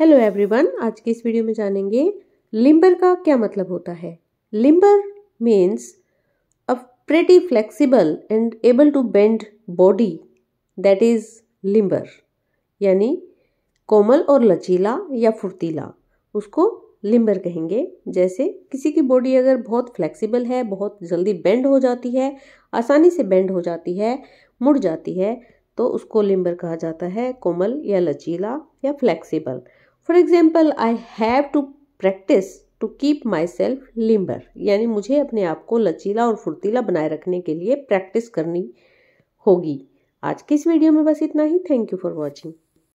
hello everyone आज की इस वीडियो में जानेंगे लिम्बर का क्या मतलब होता है limber means a pretty flexible and able to bend body that is limber यानी कोमल और लचीला या फुर्तीला उसको लिम्बर कहेंगे जैसे किसी की बॉडी अगर बहुत फ्लेक्सिबल है बहुत जल्दी बेंड हो जाती है आसानी से बेंड हो जाती है मुड़ जाती है तो उसको लिम्बर कहा जाता है कोमल या लचीला या flexible for example I have to practice to keep myself limber यानी मुझे अपने आप को लचीला और फुर्तीला बनाए रखने के लिए प्रैक्टिस करनी होगी आज के इस वीडियो में बस इतना ही थैंक यू फॉर वॉचिंग